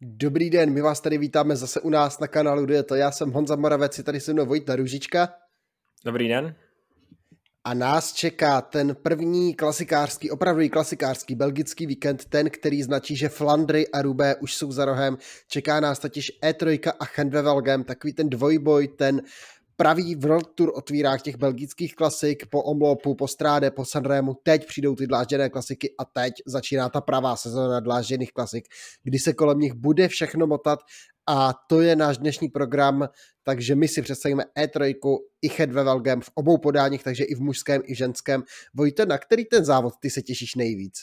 Dobrý den, my vás tady vítáme zase u nás na kanálu je to. Já jsem Honza Moravec, je tady se mnou Vojta Růžička. Dobrý den. A nás čeká ten první klasikářský, opravdu klasikářský belgický víkend, ten, který značí, že Flandry a Rubé už jsou za rohem. Čeká nás totiž E3 a Chenvevelgem, takový ten dvojboj, ten pravý World Tour otvírák těch belgických klasik po Omlopu, po Stráde, po Sanremu. Teď přijdou ty dlážděné klasiky a teď začíná ta pravá sezóna dlážděných klasik, kdy se kolem nich bude všechno motat a to je náš dnešní program, takže my si představíme E3 i Head ve Velgem v obou podáních, takže i v mužském, i ženském. Vojte, na který ten závod ty se těšíš nejvíc?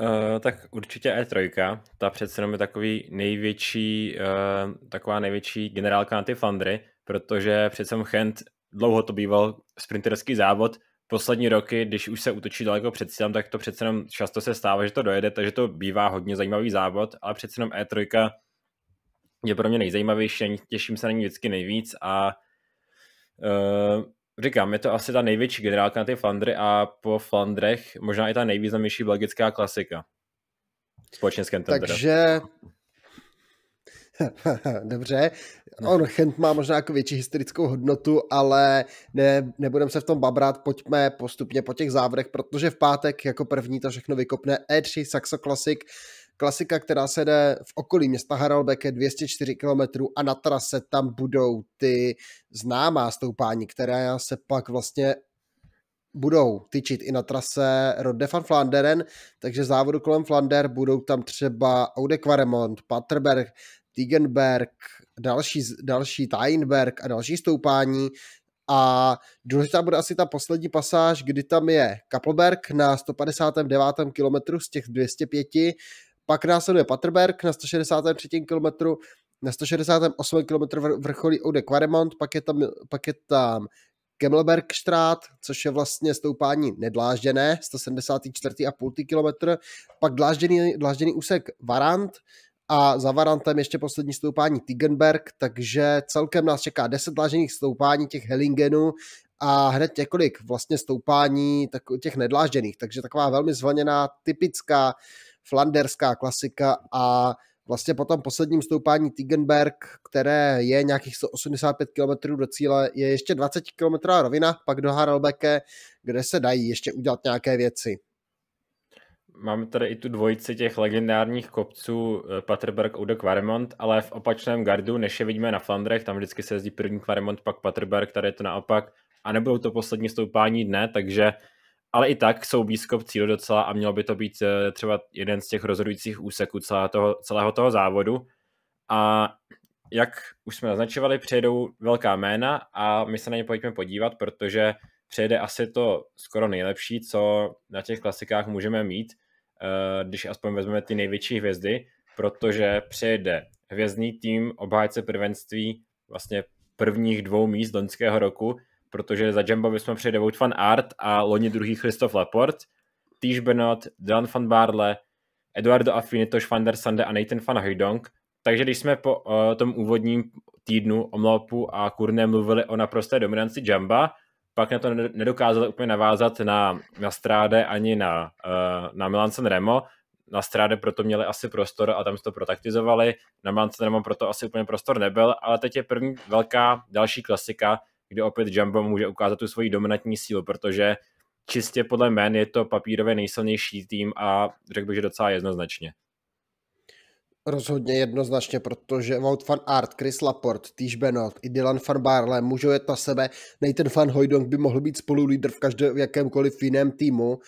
Uh, tak určitě E3, ta přece jenom je takový největší, uh, taková největší generálka na ty fandry, protože přece Chent dlouho to býval sprinterský závod, poslední roky, když už se útočí daleko před cílem, tak to přece jenom často se stává, že to dojede, takže to bývá hodně zajímavý závod, ale přece jenom E3 je pro mě nejzajímavější, těším se na ní vždycky nejvíc a uh, říkám, je to asi ta největší generálka na ty Flandry a po Flandrech možná i ta nejvýznamnější belgická klasika. Společně s Kentem Takže Dobře, on Chent má možná jako větší historickou hodnotu, ale ne, nebudeme se v tom babrat, pojďme postupně po těch závodech, protože v pátek jako první to všechno vykopne E3 Saxo Classic, klasika, která se jde v okolí města Haralbeke 204 km a na trase tam budou ty známá stoupání, která se pak vlastně budou tyčit i na trase Rode van Flanderen, takže závodu kolem Flander budou tam třeba Aude Quaremont, Paterberg, Tigenberg, další, další Tainberg a další stoupání. A důležitá bude asi ta poslední pasáž, kdy tam je Kaplberg na 159. kilometru z těch 205, pak následuje Paterberg na 163. kilometru, na 168. kilometru vrcholí Ode Quaremont, pak je tam, pak je tam Kemmelbergstrát, což je vlastně stoupání nedlážděné, 174,5 km, pak dlážděný, dlážděný úsek Varant, a za Varantem ještě poslední stoupání Tigenberg, takže celkem nás čeká 10 dlážených stoupání těch Hellingenů a hned několik vlastně stoupání těch nedlážděných, takže taková velmi zvaněná typická flanderská klasika a vlastně po tom posledním stoupání Tigenberg, které je nějakých 185 km do cíle, je ještě 20 km rovina, pak do Harelbeke, kde se dají ještě udělat nějaké věci. Máme tady i tu dvojici těch legendárních kopců eh, Paterberg, Ude Quaremont, ale v opačném gardu, než je vidíme na Flandrech, tam vždycky se jezdí první Quaremont, pak Paterberg, tady je to naopak a nebudou to poslední stoupání dne, takže ale i tak jsou blízko v cílu docela a mělo by to být eh, třeba jeden z těch rozhodujících úseků celého toho, celého toho závodu. A jak už jsme naznačovali, přijedou velká jména a my se na ně pojďme podívat, protože přejde asi to skoro nejlepší, co na těch klasikách můžeme mít, eh, když aspoň vezmeme ty největší hvězdy, protože přejde hvězdný tým obhájce prvenství vlastně prvních dvou míst loňského roku, protože za Jumbo jsme přejde Wout van Art a loni druhý Christoph Laport, Týž Benot, Dylan van Barle, Eduardo Affini, Tosh van der Sande a Nathan van Huydonk. Takže když jsme po uh, tom úvodním týdnu o Mlopu a Kurné mluvili o naprosté dominanci Jamba, pak na to nedokázali úplně navázat na, na Stráde ani na, eh, na Milan San Remo. Na Stráde proto měli asi prostor a tam se to protaktizovali. Na Milan San Remo proto asi úplně prostor nebyl, ale teď je první velká další klasika, kdy opět Jumbo může ukázat tu svoji dominantní sílu, protože čistě podle men je to papírově nejsilnější tým a řekl bych, že docela jednoznačně. Rozhodně jednoznačně, protože Wout van Art, Chris Laporte, Týž Benot i Dylan van Barle můžou jet na sebe. Nathan van Hojdong by mohl být spolu lídr v každém v jakémkoliv jiném týmu.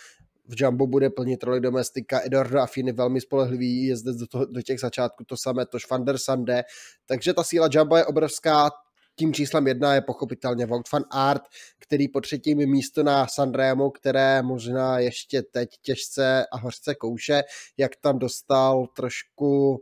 V Jumbo bude plnit roli domestika, Edordo a Fini velmi spolehlivý jezdec do, toho, do těch začátků, to samé, tož van der Sande. Takže ta síla Jumbo je obrovská, tím číslem jedna je pochopitelně Wout van Art, který po třetím místo na Sanremo, které možná ještě teď těžce a hořce kouše, jak tam dostal trošku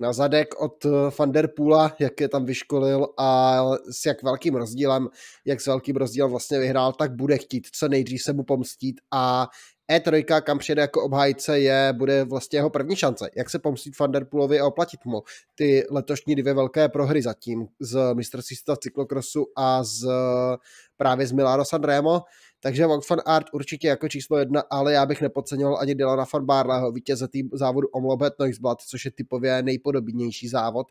na zadek od eh, Van der Pula, jak je tam vyškolil a s jak velkým rozdílem, jak s velkým rozdílem vlastně vyhrál, tak bude chtít co nejdřív se mu pomstít a E3, kam přijede jako obhájce, je, bude vlastně jeho první šance. Jak se pomstit Vanderpoolovi a oplatit mu ty letošní dvě velké prohry zatím z mistrovství cyklokrosu a z eh, právě z Milano Sanremo. Takže Wong van Art určitě jako číslo jedna, ale já bych nepodceňoval ani Dylana van Barleho, vítěze tým závodu Omlobet Noisblad, což je typově nejpodobnější závod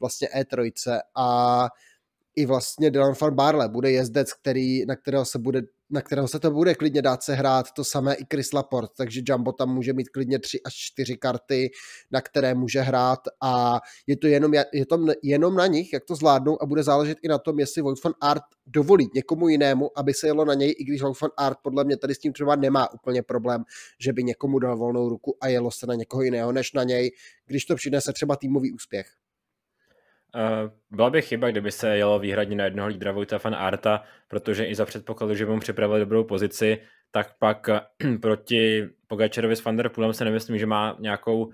vlastně E3 a i vlastně Dylan van Barle bude jezdec, který, na, kterého se bude, na kterého se to bude klidně dát se hrát, to samé i Chris Laport, takže Jumbo tam může mít klidně tři až čtyři karty, na které může hrát a je to jenom, je to jenom na nich, jak to zvládnou a bude záležet i na tom, jestli Vought van Art dovolí někomu jinému, aby se jelo na něj, i když Vought van Art podle mě tady s tím třeba nemá úplně problém, že by někomu dal volnou ruku a jelo se na někoho jiného než na něj, když to přinese třeba týmový úspěch. Eh, byla by chyba, kdyby se jelo výhradně na jednoho lídra Vojta van Arta, protože i za předpokladu, že by mu připravili dobrou pozici, tak pak eh, proti Pogačerovi s Van der Poolem se nemyslím, že má nějakou uh,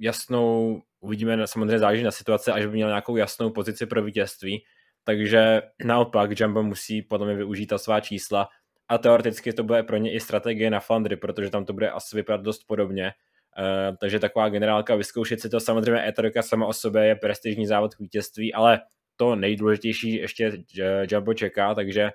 jasnou, uvidíme, samozřejmě záleží na situaci, až by měl nějakou jasnou pozici pro vítězství, takže naopak Jumbo musí podle mě využít ta svá čísla a teoreticky to bude pro ně i strategie na Flandry, protože tam to bude asi vypadat dost podobně, Eh, takže taková generálka vyzkoušet si to. Samozřejmě E3 sama o sobě je prestižní závod k vítězství, ale to nejdůležitější ještě Jumbo čeká, takže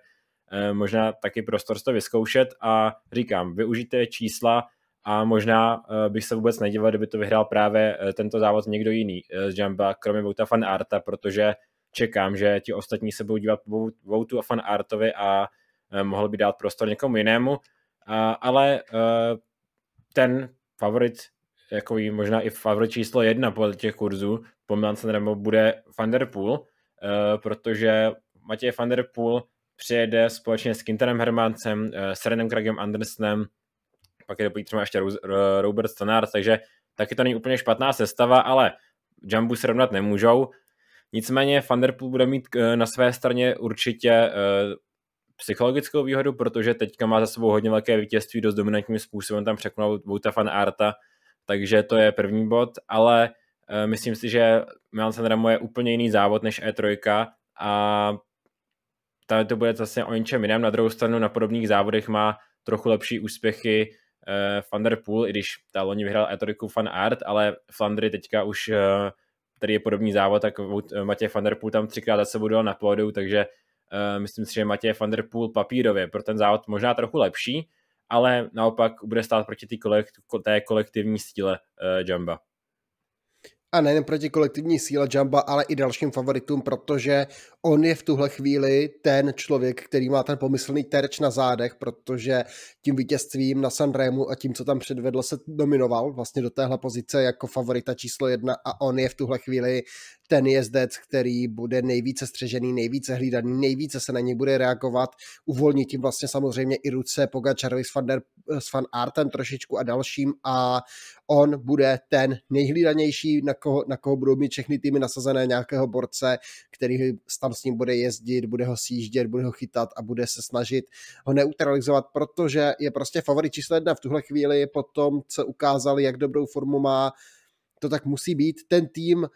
eh, možná taky prostor to vyzkoušet a říkám, využijte čísla a možná eh, bych se vůbec nedíval, kdyby to vyhrál právě tento závod někdo jiný z Jamba, kromě Vouta fan Arta, protože čekám, že ti ostatní se budou dívat Voutu a fan Artovi a mohl by dát prostor někomu jinému, ale ten favorit, jako možná i favorit číslo jedna po těch kurzů, po Milan Remo bude Van Der Poel, uh, protože Matěj Van Der Poel přijede společně s Kinterem Hermancem, uh, s Renem Kragem Andersenem, pak jde třeba ještě Robert Stanard, takže taky to není úplně špatná sestava, ale se srovnat nemůžou. Nicméně Thunderpool bude mít eh, na své straně určitě psychologickou výhodu, protože teďka má za sebou hodně velké vítězství, dost dominantním způsobem tam překonal vouta fan Arta, takže to je první bod, ale uh, myslím si, že Milan Sanremo je úplně jiný závod než E3 a tady to bude zase o něčem jiném. Na druhou stranu na podobných závodech má trochu lepší úspěchy uh, Van der Poel, i když ta loni vyhrál E3 Fan Art, ale Flandry teďka už uh, tady je podobný závod, tak Matěj Van Der Poel tam třikrát za sebou dal na pódiu, takže Eh, myslím si, že Matěj van der Poel papírově pro ten závod možná trochu lepší, ale naopak bude stát proti té kolektivní stíle eh, Jamba a nejen proti kolektivní síle Jamba, ale i dalším favoritům, protože on je v tuhle chvíli ten člověk, který má ten pomyslný terč na zádech, protože tím vítězstvím na Sanremu a tím, co tam předvedl, se dominoval vlastně do téhle pozice jako favorita číslo jedna a on je v tuhle chvíli ten jezdec, který bude nejvíce střežený, nejvíce hlídaný, nejvíce se na něj bude reagovat, uvolní tím vlastně samozřejmě i ruce Pogačarovi s Van, der, s Van Artem trošičku a dalším a on bude ten nejhlídanější, na koho, na koho budou mít všechny týmy nasazené nějakého borce, který tam s ním bude jezdit, bude ho sjíždět, bude ho chytat a bude se snažit ho neutralizovat, protože je prostě favorit číslo jedna v tuhle chvíli po tom, co ukázali, jak dobrou formu má, to tak musí být. Ten tým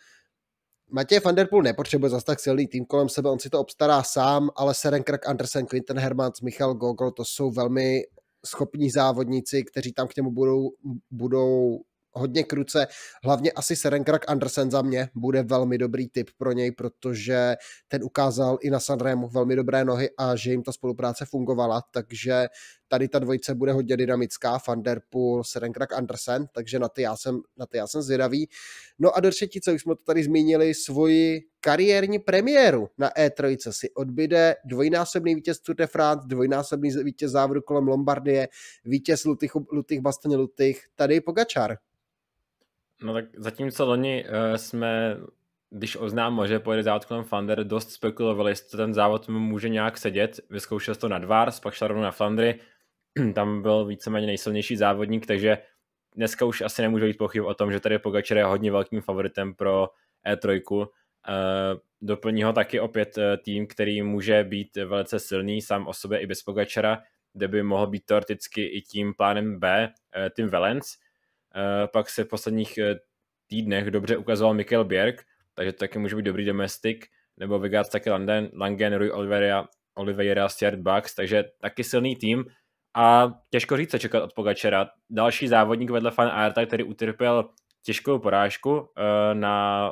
Matěj van der Poel nepotřebuje zase tak silný tým kolem sebe, on si to obstará sám, ale Serenkrak, Andersen, Quinten Hermans, Michal Gogol, to jsou velmi schopní závodníci, kteří tam k němu budou, budou hodně kruce. Hlavně asi Serenkrak Andersen za mě bude velmi dobrý tip pro něj, protože ten ukázal i na Sanremo velmi dobré nohy a že jim ta spolupráce fungovala, takže tady ta dvojice bude hodně dynamická, Vanderpool, Serenkrak Andersen, takže na ty, já jsem, na ty já jsem zvědavý. No a do třetice, už jsme to tady zmínili, svoji kariérní premiéru na E3 si odbyde dvojnásobný vítěz Tour de France, dvojnásobný vítěz závodu kolem Lombardie, vítěz Lutych, Lutych Bastoně Lutych, tady Pogačar. No tak zatímco loni uh, jsme když oznámil, že pojede závod kolem Flander, dost spekulovali, jestli ten závod mu může nějak sedět. Vyzkoušel to na Dvars, pak šel rovnou na Flandry, tam byl víceméně nejsilnější závodník, takže dneska už asi nemůžu být pochyb o tom, že tady Pogačer je hodně velkým favoritem pro E3. Eh, doplní ho taky opět eh, tým, který může být velice silný sám o sobě i bez Pogačera, kde by mohl být teoreticky i tím plánem B, eh, tým Valence. Pak se v posledních týdnech dobře ukazoval Mikkel Bjerg, takže to taky může být dobrý domestik, nebo Vigard taky Langen, Langen Rui Oliveira, Oliveira Stjart Bucks, takže taky silný tým, a těžko říct, co čekat od Pogačera. Další závodník vedle Fan Arta, který utrpěl těžkou porážku eh, na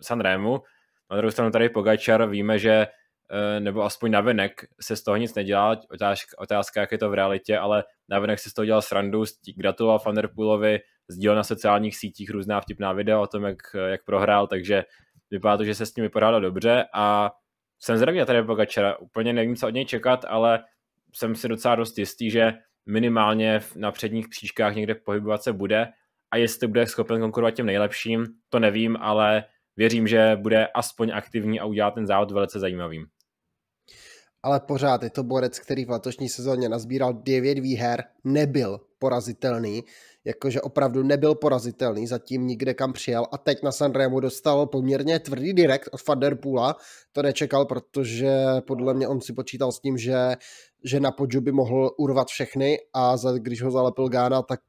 Sanremu. Na druhou stranu tady Pogačar víme, že eh, nebo aspoň venek se z toho nic nedělá, otázka, otázka jak je to v realitě, ale venek se z toho dělal srandu, gratuloval Fanderpoolovi, sdílel na sociálních sítích různá vtipná videa o tom, jak, jak prohrál, takže vypadá to, že se s ním vypadalo dobře a jsem zrovna tady Pogačera, úplně nevím, co od něj čekat, ale jsem si docela dost jistý, že minimálně na předních příčkách někde pohybovat se bude a jestli bude schopen konkurovat těm nejlepším, to nevím, ale věřím, že bude aspoň aktivní a udělá ten závod velice zajímavým. Ale pořád je to borec, který v letošní sezóně nazbíral 9 výher, nebyl porazitelný jakože opravdu nebyl porazitelný, zatím nikde kam přijel a teď na Sanremo dostal poměrně tvrdý direkt od Faderpula, to nečekal, protože podle mě on si počítal s tím, že, že na podžu by mohl urvat všechny a za, když ho zalepil Gána, tak,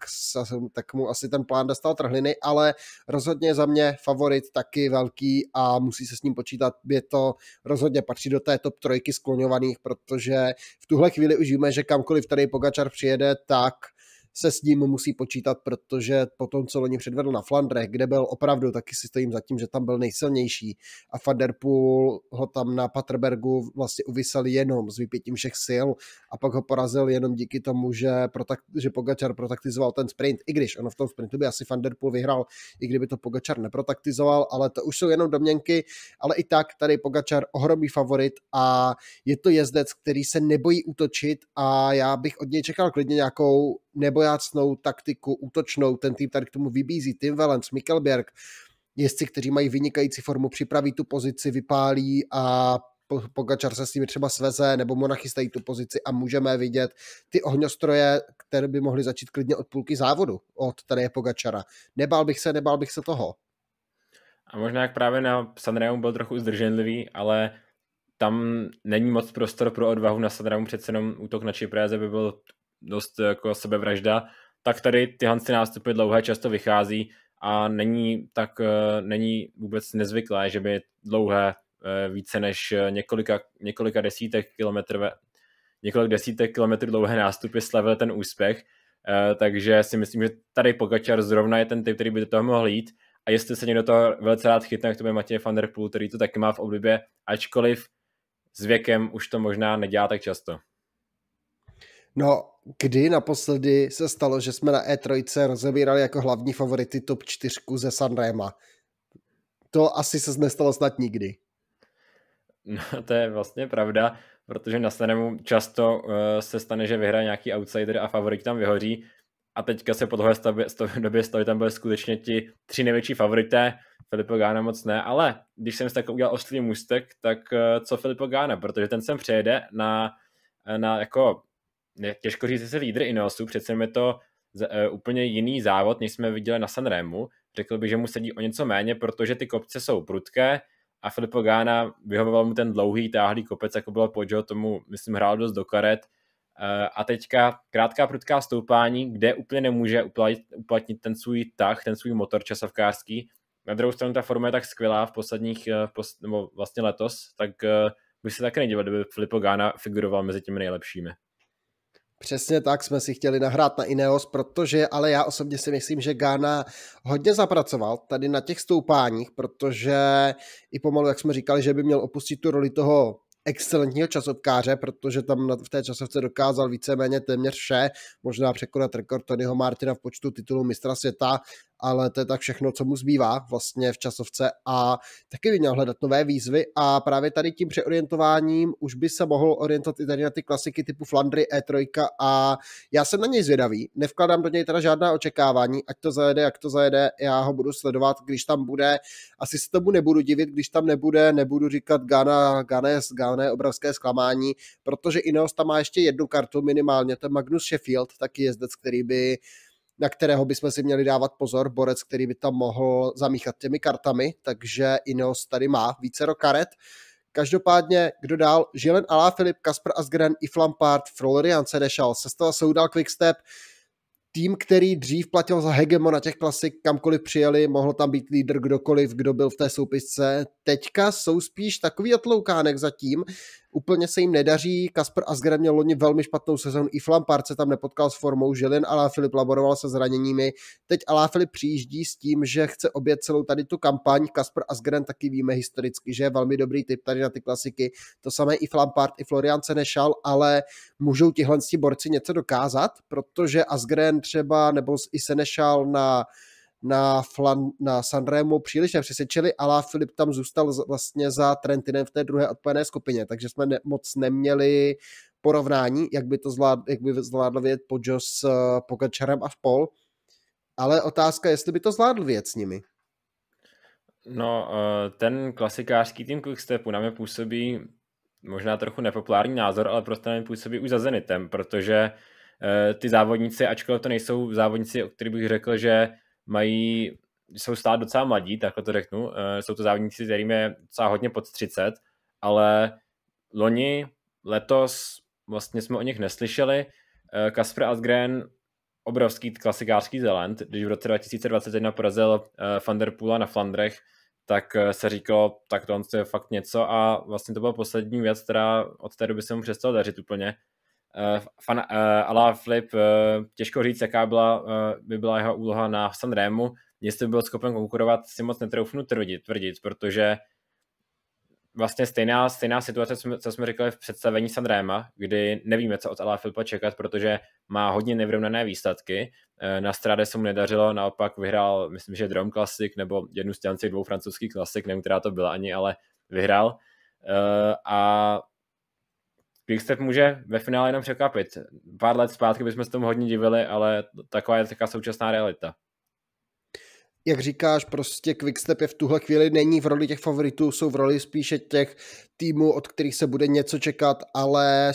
tak mu asi ten plán dostal trhliny, ale rozhodně za mě favorit taky velký a musí se s ním počítat, je to rozhodně patří do té top trojky skloňovaných, protože v tuhle chvíli už víme, že kamkoliv tady Pogačar přijede, tak se s ním musí počítat, protože po tom, co loni předvedl na Flandrech, kde byl opravdu, taky si stojím za tím, že tam byl nejsilnější a Van ho tam na Paterbergu vlastně uvisel jenom s vypětím všech sil a pak ho porazil jenom díky tomu, že, protak, že Pogačar protaktizoval ten sprint, i když ono v tom sprintu by asi Van vyhrál, i kdyby to Pogačar neprotaktizoval, ale to už jsou jenom domněnky, ale i tak tady Pogačar ohromný favorit a je to jezdec, který se nebojí útočit a já bych od něj čekal klidně nějakou nebojácnou taktiku útočnou, ten tým tady k tomu vybízí, Tim Valence, Mikkelberg, jezdci, kteří mají vynikající formu, připraví tu pozici, vypálí a Pogačar se s nimi třeba sveze, nebo mu nachystají tu pozici a můžeme vidět ty ohňostroje, které by mohly začít klidně od půlky závodu, od tady Pogačara. Nebál bych se, nebál bych se toho. A možná jak právě na Sanremo byl trochu zdrženlivý, ale tam není moc prostor pro odvahu na Sanremo, přece jenom útok na Čipréze by byl dost jako sebevražda, tak tady ty ty nástupy dlouhé často vychází a není tak, eh, není vůbec nezvyklé, že by dlouhé eh, více než několika, několika desítek kilometrů několik desítek kilometrů dlouhé nástupy slavil ten úspěch, eh, takže si myslím, že tady Pogačar zrovna je ten typ, který by do toho mohl jít a jestli se někdo toho velice rád chytne, jak to by Matěj van der Poel, který to taky má v oblibě, ačkoliv s věkem už to možná nedělá tak často. No, kdy naposledy se stalo, že jsme na E3 rozevírali jako hlavní favority top 4 ze Sanrema? To asi se nestalo snad nikdy. No, to je vlastně pravda, protože na Sanremu často uh, se stane, že vyhraje nějaký outsider a favorit tam vyhoří. A teďka se po dlouhé stavě, stavě, době stavě tam byly skutečně ti tři největší favorité, Filipo Gána moc ne, ale když jsem si tak udělal ostrý můstek, tak uh, co Filipo Gána, protože ten sem přejede na, eh, na jako těžko říct, že se lídr Ineosu, přece je to z, uh, úplně jiný závod, než jsme viděli na Sanremu. Řekl bych, že mu sedí o něco méně, protože ty kopce jsou prudké a Filippo Gána vyhovoval mu ten dlouhý, táhlý kopec, jako bylo Poggio, tomu, myslím, hrál dost do karet. Uh, a teďka krátká prudká stoupání, kde úplně nemůže uplatnit, uplatnit ten svůj tah, ten svůj motor časovkářský. Na druhou stranu ta forma je tak skvělá v posledních, v e, pos, nebo vlastně letos, tak uh, bych se také nedíval, kdyby Filippo Gána figuroval mezi těmi nejlepšími. Přesně tak jsme si chtěli nahrát na Ineos, protože ale já osobně si myslím, že Gána hodně zapracoval tady na těch stoupáních, protože i pomalu, jak jsme říkali, že by měl opustit tu roli toho excelentního časovkáře, protože tam v té časovce dokázal víceméně téměř vše, možná překonat rekord Tonyho Martina v počtu titulů mistra světa ale to je tak všechno, co mu zbývá vlastně v časovce a taky by měl hledat nové výzvy a právě tady tím přeorientováním už by se mohl orientovat i tady na ty klasiky typu Flandry, E3 a já jsem na něj zvědavý, nevkládám do něj teda žádná očekávání, ať to zajede, jak to zajede, já ho budu sledovat, když tam bude, asi se tomu nebudu divit, když tam nebude, nebudu říkat Gana, Ghana Gane obrovské zklamání, protože Ineos tam má ještě jednu kartu minimálně, to je Magnus Sheffield, taky jezdec, který by na kterého bychom si měli dávat pozor, borec, který by tam mohl zamíchat těmi kartami, takže Ineos tady má více karet. Každopádně, kdo dál? Žilen Alá, Filip, Kasper Asgren, i Lampard, Florian Sedešal, Sestava Soudal, Quickstep, tým, který dřív platil za na těch klasik, kamkoliv přijeli, mohl tam být lídr kdokoliv, kdo byl v té soupisce. Teďka jsou spíš takový otloukánek zatím, Úplně se jim nedaří, Kasper Asgren měl loni velmi špatnou sezonu, i Flampard se tam nepotkal s formou, Žilin ale Filip laboroval se zraněními. Teď Alá Filip přijíždí s tím, že chce obět celou tady tu kampaň. Kasper Asgren taky víme historicky, že je velmi dobrý typ tady na ty klasiky. To samé i Flampard, i Florian nešal, ale můžou tihle borci něco dokázat, protože Asgren třeba nebo i nešal na na, Flan, na Sanremo příliš nepřesvědčili, ale Filip tam zůstal vlastně za Trentinem v té druhé odpojené skupině, takže jsme ne, moc neměli porovnání, jak by to zvlád, jak by zvládl vědět Poggio s eh, Pogačarem a v Pol, ale otázka, jestli by to zvládl věc s nimi. No, eh, ten klasikářský tým Quickstepu na mě působí možná trochu nepopulární názor, ale prostě na mě působí už za Zenitem, protože eh, ty závodníci, ačkoliv to nejsou závodníci, o kterých bych řekl, že mají, jsou stále docela mladí, takhle to řeknu. Eh, jsou to závodníci, kterým je docela hodně pod 30, ale loni, letos vlastně jsme o nich neslyšeli. Eh, Kasper Asgren, obrovský klasikářský zelent, když v roce 2021 porazil eh, Van der Pula na Flandrech, tak se říkalo, tak to je fakt něco a vlastně to byla poslední věc, která od té doby se mu přestalo dařit úplně Eh, fan, eh, Ala Flip, eh, těžko říct, jaká byla, by byla jeho úloha na Sanremu, jestli by byl schopen konkurovat, si moc netroufnu tvrdit, tvrdit protože vlastně stejná, stejná situace, co jsme, co jsme říkali v představení Sanrema, kdy nevíme, co od Ala Filipa čekat, protože má hodně nevrovnané výsledky. Na stráde se mu nedařilo, naopak vyhrál, myslím, že Drom Classic nebo jednu z těch dvou francouzských klasik, nevím, která to byla ani, ale vyhrál. A Quickstep může ve finále jenom překvapit. Pár let zpátky bychom se tomu hodně divili, ale taková je taková současná realita. Jak říkáš, prostě Quickstep je v tuhle chvíli není v roli těch favoritů, jsou v roli spíše těch týmů, od kterých se bude něco čekat, ale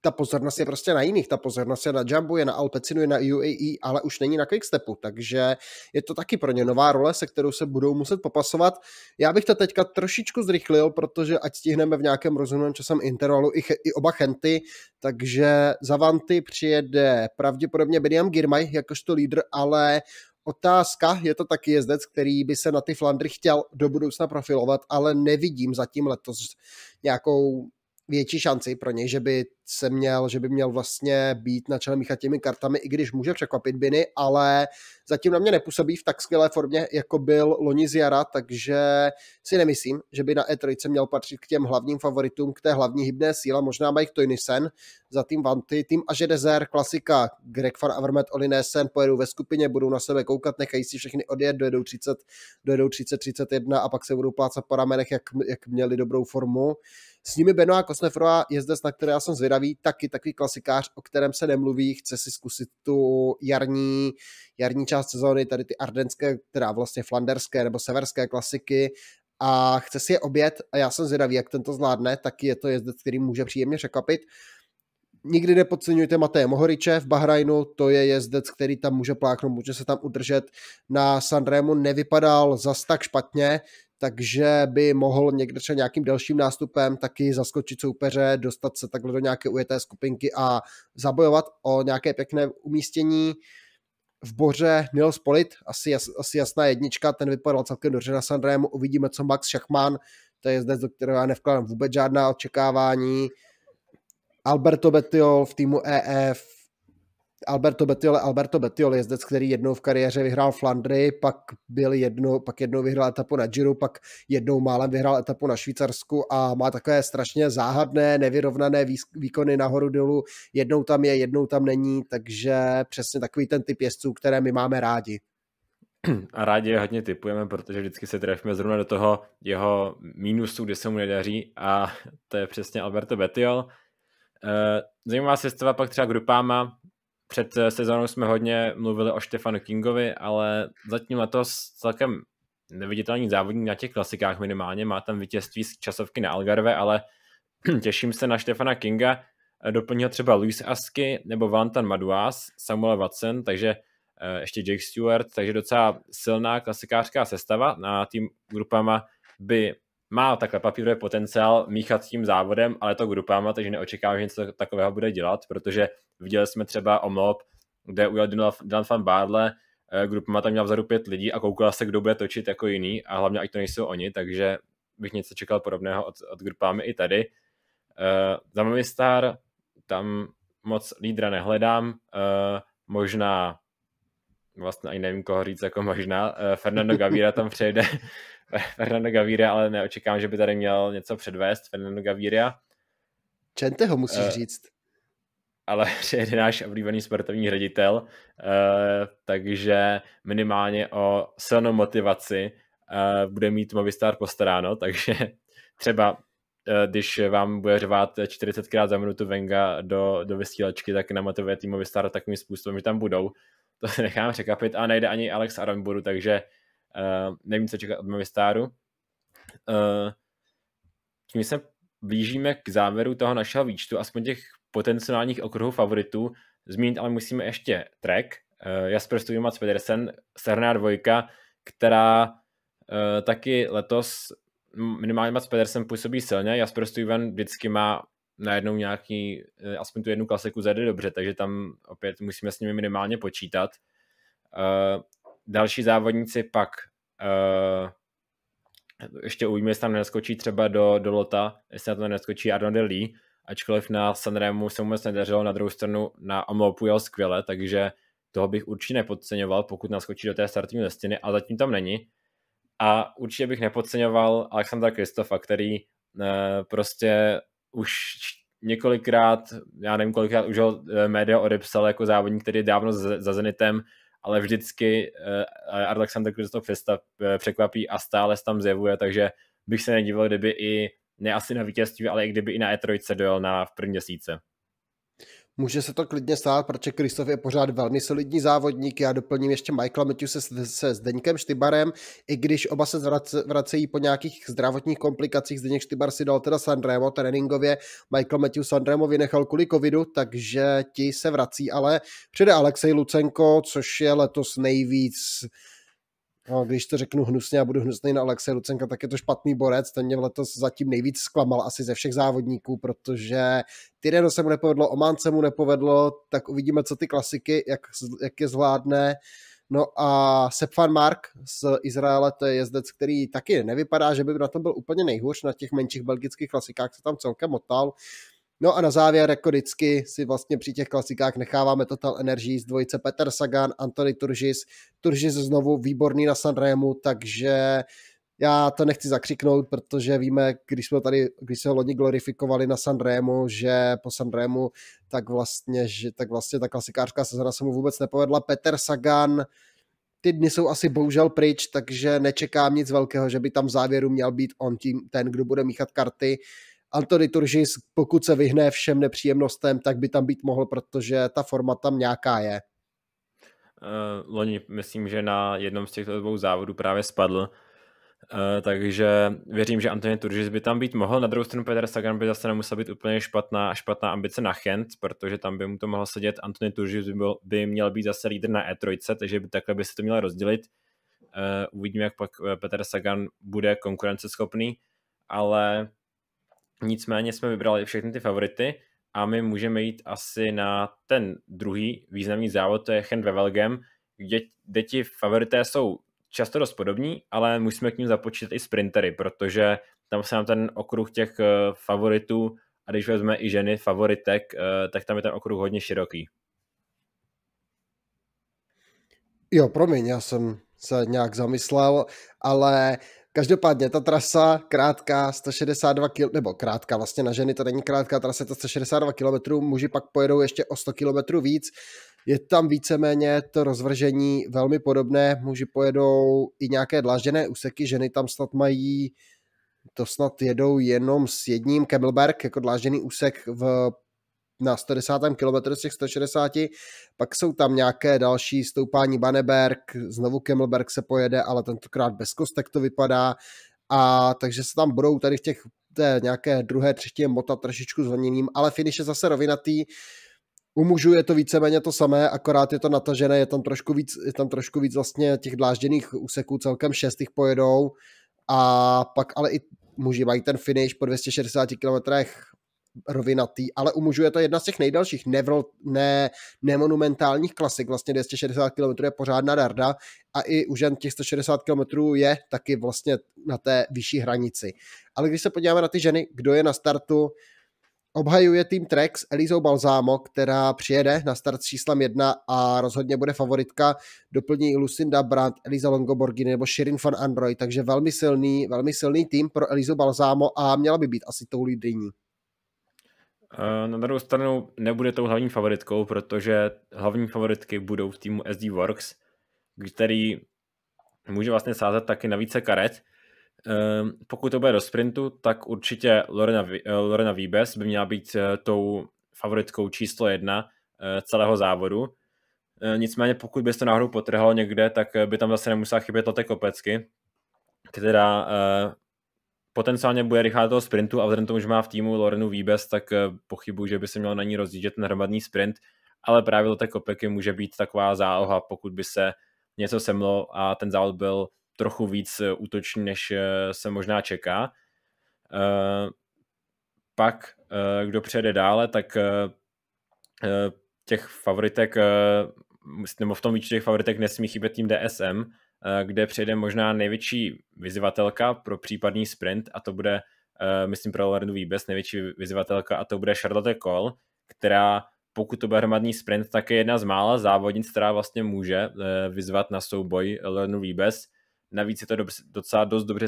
ta pozornost je prostě na jiných, ta pozornost je na Jumbo, je na Alpecinu, je na UAE, ale už není na Quickstepu, takže je to taky pro ně nová role, se kterou se budou muset popasovat. Já bych to teďka trošičku zrychlil, protože ať stihneme v nějakém rozumném časem intervalu i, i oba Chenty, takže za Vanty přijede pravděpodobně Benjam Girmay jakožto lídr, ale otázka, je to taky jezdec, který by se na ty Flandry chtěl do budoucna profilovat, ale nevidím zatím letos nějakou větší šanci pro něj, že by se měl, že by měl vlastně být na čele míchat těmi kartami, i když může překvapit Biny, ale zatím na mě nepůsobí v tak skvělé formě, jako byl loni z jara, takže si nemyslím, že by na E3 měl patřit k těm hlavním favoritům, k té hlavní hybné síle, možná Mike Toynisen za tým Vanty, tým Aže Dezer, klasika, Greg Van Avermet, Oli Nesen, pojedou ve skupině, budou na sebe koukat, nechají si všechny odjet, dojedou 30, dojedou 30, 31 a pak se budou plácat po ramenech, jak, jak měli dobrou formu. S nimi Benoa Kosnefrova je zde, na které já jsem zvědavý, zvědavý, taky takový klasikář, o kterém se nemluví, chce si zkusit tu jarní, jarní část sezóny, tady ty ardenské, teda vlastně flanderské nebo severské klasiky a chce si je obět a já jsem zvědavý, jak tento zvládne, taky je to jezdec, který může příjemně překvapit. Nikdy nepodceňujte Mateje Mohoriče v Bahrajnu, to je jezdec, který tam může pláknout, může se tam udržet. Na Sanremo nevypadal zas tak špatně, takže by mohl někde třeba nějakým dalším nástupem taky zaskočit soupeře, dostat se takhle do nějaké ujeté skupinky a zabojovat o nějaké pěkné umístění. V boře Nil Spolit, asi, jas, asi jasná jednička, ten vypadal celkem dobře na Sandrému, uvidíme, co Max Šachman, to je zde, do kterého já nevkládám vůbec žádná očekávání. Alberto Betiol v týmu EF, Alberto Bettiol, Alberto Bettiol, jezdec, který jednou v kariéře vyhrál Flandry, pak, byl jednou, pak jednou vyhrál etapu na Giro, pak jednou málem vyhrál etapu na Švýcarsku a má takové strašně záhadné, nevyrovnané výkony nahoru dolů. Jednou tam je, jednou tam není, takže přesně takový ten typ jezdců, které my máme rádi. A rádi je hodně typujeme, protože vždycky se trefíme zrovna do toho jeho mínusu, kde se mu nedaří a to je přesně Alberto Bettiol. Eh, zajímavá sestava pak třeba grupáma, před eh, sezónou jsme hodně mluvili o Štefanu Kingovi, ale zatím letos celkem neviditelný závodník na těch klasikách minimálně. Má tam vítězství z časovky na Algarve, ale těším se na Štefana Kinga. Eh, Doplní ho třeba Luis Asky nebo Valentin Maduas, Samuel Watson, takže eh, ještě Jake Stewart, takže docela silná klasikářská sestava. Na tým grupama by má takhle papírový potenciál míchat s tím závodem, ale to grupama, takže neočekávám, že něco takového bude dělat, protože viděli jsme třeba omlop, kde ujel Dan van Bádle, eh, grupama tam měla vzadu pět lidí a koukala se, kdo bude točit jako jiný a hlavně, ať to nejsou oni, takže bych něco čekal podobného od, od grupámy i tady. Uh, za Movistar tam moc lídra nehledám, uh, možná vlastně ani nevím, koho říct jako možná, uh, Fernando Gavira tam přejde Fernando Gaviria, ale neočekávám, že by tady měl něco předvést Fernando Gaviria. Čente ho musíš uh, říct. Ale je náš oblíbený sportovní ředitel, uh, takže minimálně o silnou motivaci uh, bude mít Movistar postaráno, takže třeba když vám bude řvát 40krát za minutu Venga do, do vysílačky, tak namotivuje týmový Movistar takovým způsobem, že tam budou. To se nechám překapit a nejde ani Alex Aronburu, takže Uh, nevím, co čekat od Movistaru. Uh, tím se blížíme k závěru toho našeho výčtu, aspoň těch potenciálních okruhů favoritů. Zmínit ale musíme ještě track. Uh, Jasper Stuymat Pedersen, Serná dvojka, která uh, taky letos minimálně Mats Pedersen působí silně. Jasper Stuyven vždycky má najednou nějaký, uh, aspoň tu jednu klasiku zade dobře, takže tam opět musíme s nimi minimálně počítat. Uh, další závodníci pak uh, ještě uvidíme, jestli tam neskočí třeba do, do Lota, jestli na to nenaskočí Arnold Lee, ačkoliv na Sanremu se vůbec nedařilo, na druhou stranu na Omloupu jel skvěle, takže toho bych určitě nepodceňoval, pokud naskočí do té startovní listiny a zatím tam není. A určitě bych nepodceňoval Alexandra Kristofa, který e, prostě už několikrát, já nevím kolikrát, už ho eh, média odepsal jako závodník, který je dávno za Zenitem ale vždycky uh, Alexander Kristof Festa eh, překvapí a stále se tam zjevuje, takže bych se nedíval, kdyby i ne asi na vítězství, ale i kdyby i na E3 dojel na v první měsíce. Může se to klidně stát, protože Kristof je pořád velmi solidní závodník. Já doplním ještě Michaela Matthew se, se Zdeňkem Štybarem, i když oba se vracejí po nějakých zdravotních komplikacích. Zdeněk Štybar si dal teda Sandremo, tréninkově, Michael Matthew Sandremo vynechal kvůli covidu, takže ti se vrací, ale přijde Alexej Lucenko, což je letos nejvíc No, když to řeknu hnusně a budu hnusný na Alexe Lucenka, tak je to špatný borec, ten mě letos zatím nejvíc zklamal asi ze všech závodníků, protože Tyreno se mu nepovedlo, Oman se mu nepovedlo, tak uvidíme, co ty klasiky, jak, jak je zvládne. No a Sepfan Mark z Izraele, to je jezdec, který taky nevypadá, že by na tom byl úplně nejhůř, na těch menších belgických klasikách se tam celkem motal. No a na závěr, jako vždycky, si vlastně při těch klasikách necháváme Total Energy z dvojice Peter Sagan, Antony Turžis. Turžis znovu výborný na Sanremu, takže já to nechci zakřiknout, protože víme, když jsme tady, když se ho loni glorifikovali na Sanremo, že po Sanremo, tak vlastně, že, tak vlastně ta klasikářská sezona se mu vůbec nepovedla. Peter Sagan, ty dny jsou asi bohužel pryč, takže nečekám nic velkého, že by tam v závěru měl být on tím, ten, kdo bude míchat karty. Uh, Antony Turžis, pokud se vyhne všem nepříjemnostem, tak by tam být mohl, protože ta forma tam nějaká je. Uh, loni, myslím, že na jednom z těchto dvou závodů právě spadl, Uh, takže věřím, že Antony Turžis by tam být mohl. Na druhou stranu Peter Sagan by zase nemusel být úplně špatná, špatná ambice na Chent, protože tam by mu to mohlo sedět. Antony Turžis by, byl, by měl být zase lídr na E3, takže by, takhle by se to mělo rozdělit. Uh, uvidíme, jak pak Peter Sagan bude konkurenceschopný, ale Nicméně jsme vybrali všechny ty favority a my můžeme jít asi na ten druhý významný závod, to je Chen ve Velgem, kde, kde ti favorité jsou často dost podobní, ale musíme k ním započítat i sprintery, protože tam se nám ten okruh těch eh, favoritů a když vezme i ženy favoritek, eh, tak tam je ten okruh hodně široký. Jo, promiň, já jsem se nějak zamyslel, ale Každopádně ta trasa krátká, 162 km, nebo krátká vlastně na ženy, to není krátká trasa, je to 162 km, muži pak pojedou ještě o 100 km víc. Je tam víceméně to rozvržení velmi podobné, muži pojedou i nějaké dlážděné úseky, ženy tam snad mají, to snad jedou jenom s jedním Kemmelberg jako dlážděný úsek v na 110. km z těch 160, pak jsou tam nějaké další stoupání Baneberg, znovu Kemmelberg se pojede, ale tentokrát bez kostek to vypadá, a takže se tam budou tady v těch té nějaké druhé třetí mota trošičku zvoněným, ale finish je zase rovinatý, u mužů je to víceméně to samé, akorát je to natažené, je tam trošku víc, je tam trošku víc vlastně těch dlážděných úseků, celkem šest jich pojedou a pak ale i muži mají ten finish po 260 km rovinatý, ale u mužů je to jedna z těch nejdalších nevro, ne, nemonumentálních klasik, vlastně 260 km je pořádná darda a i u žen těch 160 km je taky vlastně na té vyšší hranici. Ale když se podíváme na ty ženy, kdo je na startu, obhajuje tým Trex Elizou Balzámo, která přijede na start s číslem 1 a rozhodně bude favoritka. Doplní Lucinda Brandt, Eliza Longoborgini nebo Shirin van Android, takže velmi silný, velmi silný tým pro Elizu Balzámo a měla by být asi tou lídriní. Eh, na druhou stranu nebude tou hlavní favoritkou, protože hlavní favoritky budou v týmu SD Works, který může vlastně sázet taky na více karet. Ehm, pokud to bude do sprintu, tak určitě Lorena, eh, Lorena Víbes by měla být eh, tou favoritkou číslo jedna celého závodu. Nicméně pokud by se to náhodou potrhalo někde, tak by tam zase nemusela chybět Lotte Kopecky, která potenciálně bude rychle toho sprintu a vzhledem tomu, že má v týmu Lorenu Výbes, tak eh, pochybuji, že by se měl na ní rozdížet ten hromadný sprint, ale právě té kopeky může být taková záloha, pokud by se něco semlo a ten závod byl trochu víc eh, útočný, než eh, se možná čeká. Pak, kdo přijede dále, tak těch favoritek, nebo v tom výčtu těch favoritek nesmí chybět tým DSM, Eh, kde přijde možná největší vyzývatelka pro případný sprint a to bude, eh, myslím, pro Lorenu Výbes největší vyzývatelka a to bude Charlotte Cole, která pokud to bude hromadný sprint, tak je jedna z mála závodnic, která vlastně může eh, vyzvat na souboj Lorenu Výbes. Navíc je to docela dost dobře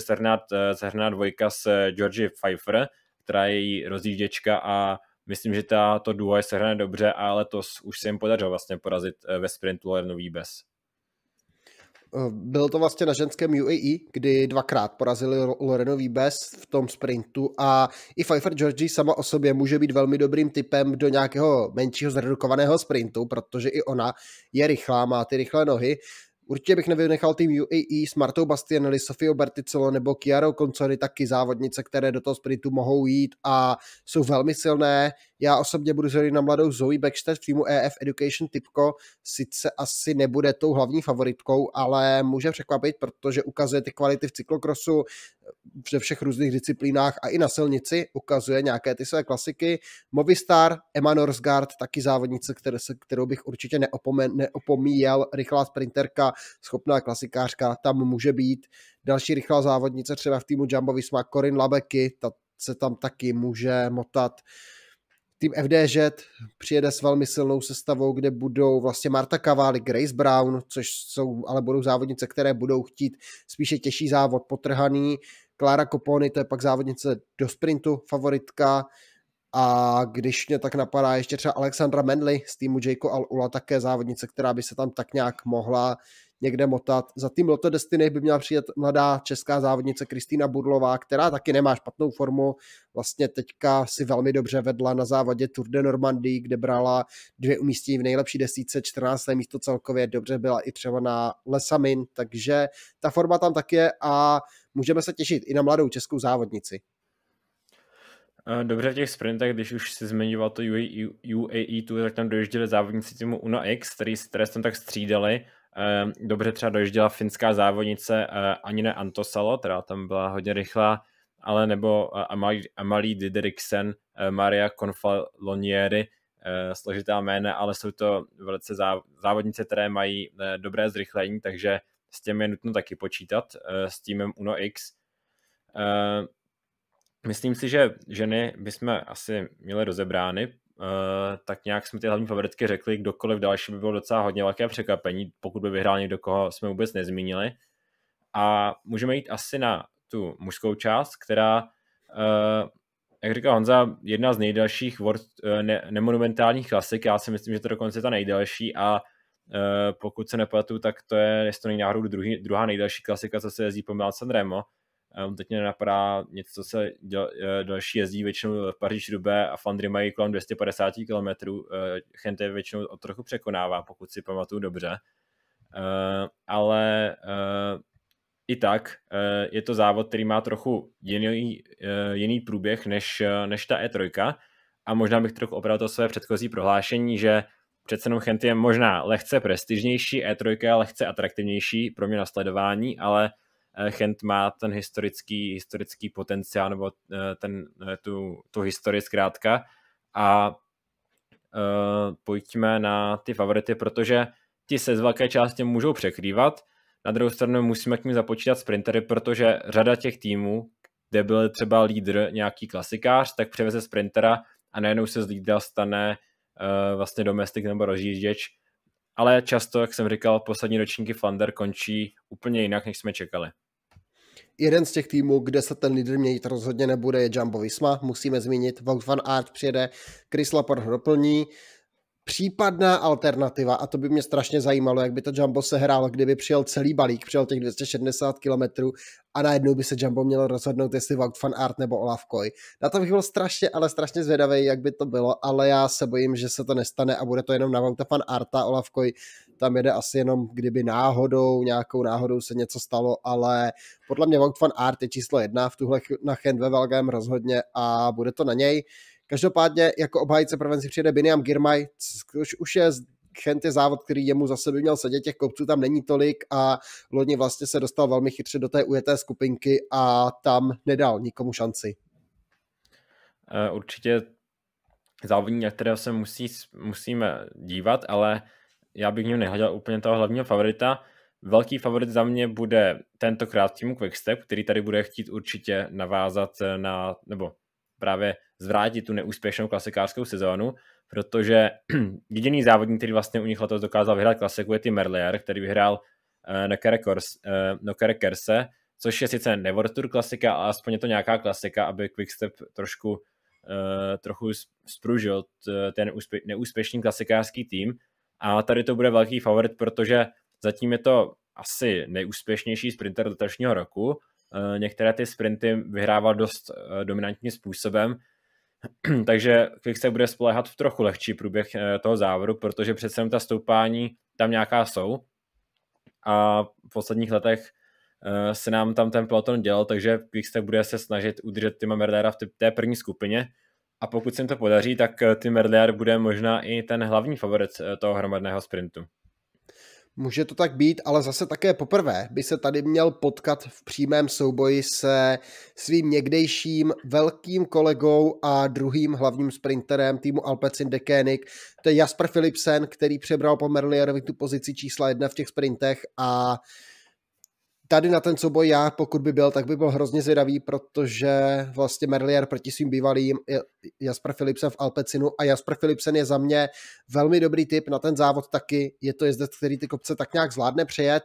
sehrná dvojka s Georgie Pfeiffer, která je její rozjížděčka a myslím, že ta, to duo je sehrané dobře, ale to už se jim podařilo vlastně porazit ve sprintu Lorenu Výbes. Eh, Byl to vlastně na ženském UAE, kdy dvakrát porazili Lorenový bez v tom sprintu a i Pfeiffer Georgie sama o sobě může být velmi dobrým typem do nějakého menšího zredukovaného sprintu, protože i ona je rychlá, má ty rychlé nohy. Určitě bych nevynechal tým UAE s Martou Bastianelli, Sofio Berticolo nebo Chiaro Concory, taky závodnice, které do toho sprintu mohou jít a jsou velmi silné, já osobně budu zvolit na mladou Zoe Backstead v týmu EF Education Typko. Sice asi nebude tou hlavní favoritkou, ale může překvapit, protože ukazuje ty kvality v cyklokrosu eh, ve všech různých disciplínách a i na silnici ukazuje nějaké ty své klasiky. Movistar, Emma Norsgaard, taky závodnice, kterou bych určitě neopomen, neopomíjel, rychlá sprinterka, schopná klasikářka, tam může být. Další rychlá závodnice třeba v týmu Jumbo Visma, Corin Labeky, ta se tam taky může motat. Uh, tým FDŽ přijede s velmi silnou sestavou, kde budou vlastně Marta Kavály, Grace Brown, což jsou, ale budou závodnice, které budou chtít spíše těžší závod, potrhaný. Klára Kopony, to je pak závodnice do sprintu, favoritka. A když mě tak napadá ještě třeba Alexandra Menley z týmu Jayco Alula, také závodnice, která by se tam tak nějak mohla někde motat. Za tým Lotto Destiny by měla přijet mladá česká závodnice Kristýna Burlová, která taky nemá špatnou formu. Vlastně teďka si velmi dobře vedla na závodě Tour de Normandie, kde brala dvě umístění v nejlepší desíce, 14. místo celkově, dobře byla i třeba na Lesamin, takže ta forma tam tak je a můžeme se těšit i na mladou českou závodnici. Eh, dobře v těch sprintech, když už si zmiňoval to UAE, UAE tu, tak tam dojížděli závodníci týmu Uno X, který se tam tak střídali Ehm, dobře třeba dojížděla finská závodnice eh, ani ne Antosalo, která tam byla hodně rychlá, ale nebo Amalie, eh, Amalie Dideriksen, eh, Maria Confalonieri, složitá jména, ale jsou to velice závodnice, které mají dobré zrychlení, takže s těmi je nutno taky počítat, s týmem Uno X. Ehm, myslím si, že ženy bychom asi měli rozebrány, Eh, tak nějak jsme ty hlavní favoritky řekli, kdokoliv další by bylo docela hodně velké překvapení, pokud by vyhrál někdo, koho jsme vůbec nezmínili. A můžeme jít asi na tu mužskou část, která, eh, jak říká Honza, jedna z nejdelších word, eh, ne, nemonumentálních klasik, já si myslím, že to dokonce je ta nejdelší a pokud se nepletu, tak to je, jestli to není náhodou druhý, druhá nejdelší klasika, co se jezdí po Milan Sanremo, Um, teď mě napadá něco, co se děl, eh, další jezdí většinou v Paříž Rubé a Fandry mají kolem 250 km. Uh, Chente většinou o trochu překonává, pokud si pamatuju dobře. Uh, ale uh, i tak uh, je to závod, který má trochu jiný, uh, jiný průběh než, uh, než ta E3. A možná bych trochu opravil to své předchozí prohlášení, že přece jenom Chente je možná lehce prestižnější, E3 lehce atraktivnější pro mě na sledování, ale Chent eh, má ten historický, historický potenciál nebo eh, ten, eh, tu, tu historii zkrátka a pojďme na ty favority, protože ti se z velké části můžou překrývat, na druhou stranu musíme k ním započítat sprintery, protože řada těch týmů, kde byl třeba lídr nějaký klasikář, tak převeze sprintera a najednou se z lídra stane uh, vlastně domestik nebo rozjížděč, ale často, jak jsem říkal, poslední ročníky Flander končí úplně jinak, než jsme čekali jeden z těch týmů, kde se ten lídr měnit rozhodně nebude, je Jumbo Visma, musíme zmínit. Vogue van Art přijede, Chris Laporte doplní, případná alternativa, a to by mě strašně zajímalo, jak by to Jumbo se sehrál, kdyby přijel celý balík, přijel těch 260 km a najednou by se Jumbo mělo rozhodnout, jestli Wout Fan Art nebo Olaf Koy. Na to bych byl strašně, ale strašně zvědavý, jak by to bylo, ale já se bojím, že se to nestane a bude to jenom na Wouta Fan Arta, Olaf Koy tam jede asi jenom, kdyby náhodou, nějakou náhodou se něco stalo, ale podle mě Wout Fan Art je číslo jedna v tuhle na ve Valgem rozhodně a bude to na něj. Každopádně jako obhájce prevenci přijede Biniam Girmay, což už je Chent závod, který jemu zase by měl sedět, těch kopců tam není tolik a loni vlastně se dostal velmi chytře do té ujeté skupinky a tam nedal nikomu šanci. Eh, určitě závodní, na kterého se musí, musíme dívat, ale já bych v něm úplně toho hlavního favorita. Velký favorit za mě bude tentokrát týmu Quickstep, který tady bude chtít určitě navázat eh, na, nebo právě zvrátit tu neúspěšnou klasikářskou sezónu, protože jediný závodník, který vlastně u nich letos dokázal vyhrát klasiku, je Tim Merlier, který vyhrál eh, na eh, Kerse, což je sice Never Tour klasika, ale aspoň je to nějaká klasika, aby Quickstep trošku eh, trochu spružil ten neúspěšný klasikářský tým. A tady to bude velký favorit, protože zatím je to asi nejúspěšnější sprinter letošního roku Eh, některé ty sprinty vyhrával dost eh, dominantním způsobem, takže Quick se bude spolehat v trochu lehčí průběh eh, toho závodu, protože přece jenom ta stoupání tam nějaká jsou a v posledních letech se nám tam ten peloton dělal, takže se bude se snažit udržet Tima Merdera v té první skupině a pokud se jim to podaří, tak Tim Merdera bude možná i ten hlavní favorit toho hromadného sprintu. Může to tak být, ale zase také poprvé by se tady měl potkat v přímém souboji se svým někdejším velkým kolegou a druhým hlavním sprinterem týmu Alpecin Dekénik. To je Jasper Philipsen, který přebral po Merlierovi tu pozici čísla jedna v těch sprintech a tady na ten souboj já, pokud by byl, tak by byl hrozně zvědavý, protože vlastně Merlier proti svým bývalým Jasper Philipsen v Alpecinu a Jasper Philipsen je za mě velmi dobrý typ na ten závod taky. Je to jezdec, který ty kopce tak nějak zvládne přejet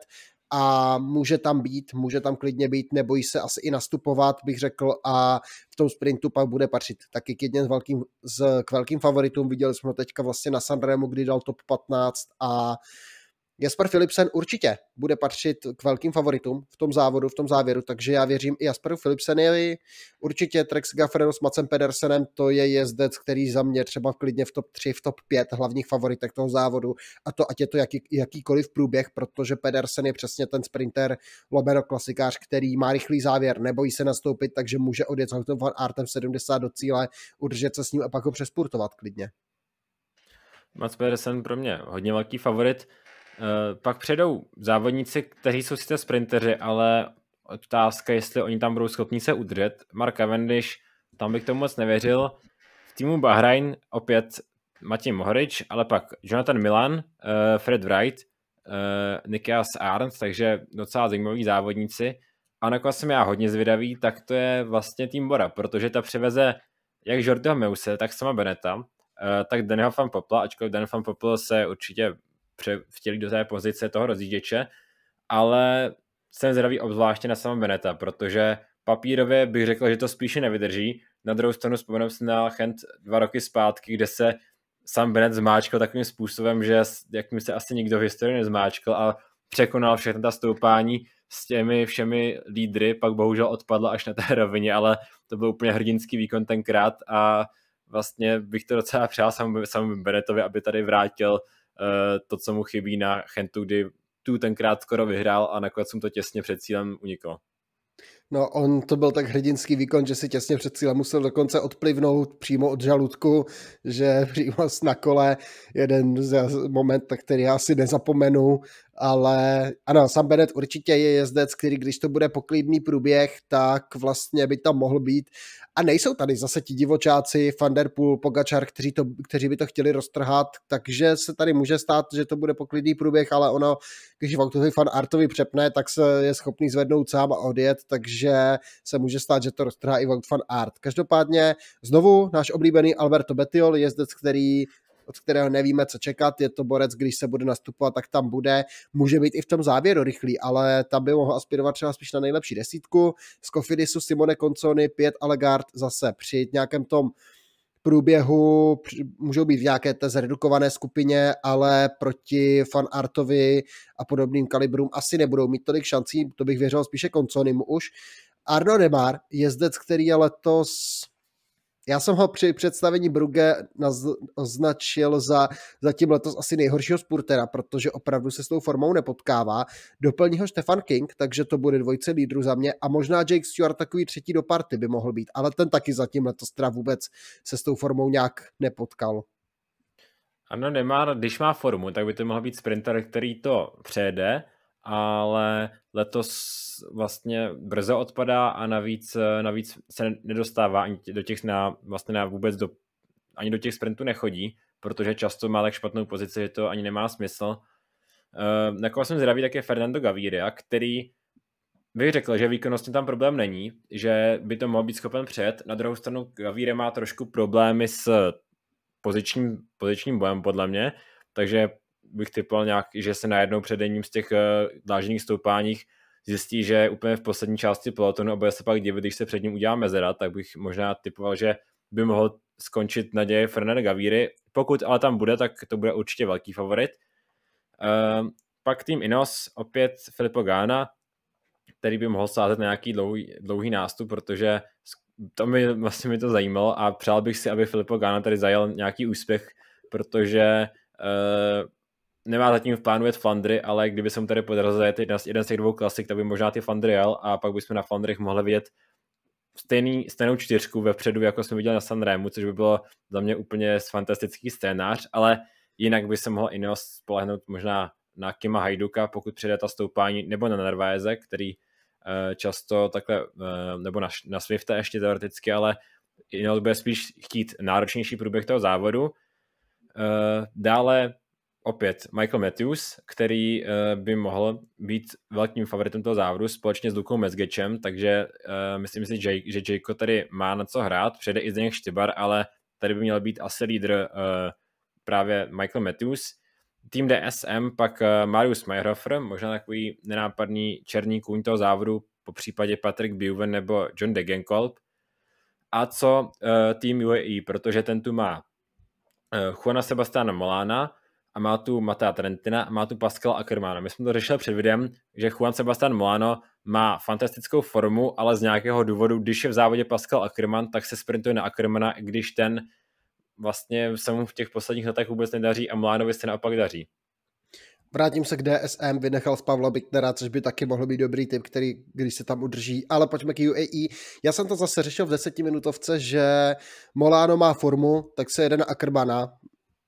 a může tam být, může tam klidně být, nebojí se asi i nastupovat, bych řekl, a v tom sprintu pak bude patřit taky k jedním z, velkým, z k velkým favoritům. Viděli jsme ho teďka vlastně na Sanremu, kdy dal top 15 a uh, Jasper Philipsen určitě bude patřit k velkým favoritům v tom závodu, v tom závěru, takže já věřím i Jasperu Philipsenovi. Určitě Trex Gaffrero s Macem Pedersenem, to je jezdec, který za mě třeba klidně v top 3, v top 5 hlavních favoritek toho závodu a to ať je to jaký, jakýkoliv průběh, protože Pedersen je přesně ten sprinter, lobero klasikář, který má rychlý závěr, nebojí se nastoupit, takže může odjet s Van Artem 70 do cíle, udržet se s ním a pak ho přespurtovat klidně. Mats Pedersen pro mě hodně velký favorit. Eh, pak předou závodníci, kteří jsou sice sprinteři, ale otázka, jestli oni tam budou schopni se udržet. Mark Cavendish, tam bych tomu moc nevěřil. V týmu Bahrain opět Matěj Mohorič, ale pak Jonathan Milan, eh, Fred Wright, eh, Nikias Arndt, takže docela zajímaví závodníci. A na jsem já hodně zvědavý, tak to je vlastně tým Bora, protože ta přiveze jak Jordiho Meuse, tak sama Beneta, tak Daniel Van Popla, ačkoliv Daniel Van Popl se určitě vtělit do té pozice toho rozjížděče, ale jsem zdravý obzvláště na sama Beneta, protože papírově bych řekl, že to spíše nevydrží. Na druhou stranu vzpomínám si na Chent dva roky zpátky, kde se sam Bennett zmáčkal takovým způsobem, že jak mi se asi nikdo v historii nezmáčkal a překonal všechno ta stoupání s těmi všemi lídry, pak bohužel odpadlo až na té rovině, ale to byl úplně hrdinský výkon tenkrát a vlastně bych to docela přál samu, samu Benetovi, aby tady vrátil Eh, to, co mu chybí na Chentu, kdy tu tenkrát skoro vyhrál a nakonec mu to těsně před cílem uniklo. No, on to byl tak hrdinský výkon, že si těsně před cílem musel dokonce odplivnout přímo od žaludku, že přímo na kole jeden z moment, který já si nezapomenu, ale ano, Sam Bennett určitě je jezdec, který když to bude poklidný průběh, tak vlastně by tam mohl být. A nejsou tady zase ti divočáci, Vanderpool, Pogačar, kteří, to, kteří by to chtěli roztrhat, takže se tady může stát, že to bude poklidný průběh, ale ono, když Vautovi fan Artovi přepne, tak se je schopný zvednout sám a odjet, takže se může stát, že to roztrhá i Vaut fan Art. Každopádně znovu náš oblíbený Alberto Betiol, jezdec, který od kterého nevíme, co čekat. Je to borec, když se bude nastupovat, tak tam bude. Může být i v tom závěru rychlý, ale tam by mohl aspirovat třeba spíš na nejlepší desítku. Z Kofidisu, Simone Koncony, pět Alegard zase při nějakém tom průběhu můžou být v nějaké té zredukované skupině, ale proti fan artovi a podobným kalibrům asi nebudou mít tolik šancí, to bych věřil spíše Konconimu už. Arno Demar, jezdec, který je letos já jsem ho při představení Brugge označil za zatím letos asi nejhoršího spurtera, protože opravdu se s tou formou nepotkává. Doplní ho Stefan King, takže to bude dvojce lídru za mě a možná Jake Stewart takový třetí do party by mohl být, ale ten taky zatím letos teda vůbec se s tou formou nějak nepotkal. Ano, nemá, když má formu, tak by to mohl být sprinter, který to přejede, ale letos vlastně brzo odpadá a navíc, navíc se nedostává ani do těch na, vlastně na vůbec do, ani do těch sprintů nechodí, protože často má tak špatnou pozici, že to ani nemá smysl. Na ehm, koho jsem zdravý, tak je Fernando Gaviria, který bych řekl, že výkonnostně tam problém není, že by to mohl být schopen před Na druhou stranu Gaviria má trošku problémy s pozičním, pozičním bojem, podle mě, takže bych typoval nějak, že se najednou před jedním z těch uh, stoupáních zjistí, že úplně v poslední části pelotonu a bude se pak divit, když se před ním udělá mezera, tak bych možná typoval, že by mohl skončit naděje Fernanda Gavíry. Pokud ale tam bude, tak to bude určitě velký favorit. Uh, pak tým Inos, opět Filippo Gána, který by mohl sázet na nějaký dlouhý, dlouhý nástup, protože to mi vlastně mi to zajímalo a přál bych si, aby Filippo Gána tady zajel nějaký úspěch, protože eh, nemá zatím v plánu jet Flandry, ale kdyby se mu tady podrazil jet jeden, jeden z těch dvou klasik, tak by možná ty Flandry jel a pak bychom na Flandrych mohli vidět stejný, stejnou čtyřku vepředu, jako jsme viděli na Sanremu, což by bylo za mě úplně fantastický scénář, ale jinak by se mohl Ineos spolehnout možná na Kima Hajduka, pokud přijde ta stoupání, nebo na Narváze, který eh, často takhle, eh, nebo na, na Swifte ještě teoreticky, ale Ineos bude spíš chtít náročnější průběh toho závodu. Eh, dále opět Michael Matthews, který eh, by mohl být velkým favoritem toho závodu společně s Lukou Mezgečem, takže eh, myslím si, že, že Jayko tady má na co hrát, přede i Zdeněk Štybar, ale tady by měl být asi lídr eh, právě Michael Matthews. Tým DSM pak Marius Meyerhofer, možná takový nenápadný černý kůň toho závodu, po případě Patrick Buven nebo John Degenkolb. A co tým UAE, protože ten tu má Juana Sebastiana Molana a má tu Matea Trentina a má tu Pascal Ackermana. My jsme to řešili před videem, že Juan Sebastian Molano má fantastickou formu, ale z nějakého důvodu, když je v závodě Pascal Ackerman, tak se sprintuje na Ackermana, když ten vlastně se mu v těch posledních letech vůbec nedaří a Molanovi se naopak daří. Vrátím se k DSM, vynechal z Pavla Bicknera, což by taky mohl být dobrý typ, který, když se tam udrží, ale pojďme k UAE. Já jsem to zase řešil v desetiminutovce, že Molano má formu, tak se jede na Akrbana,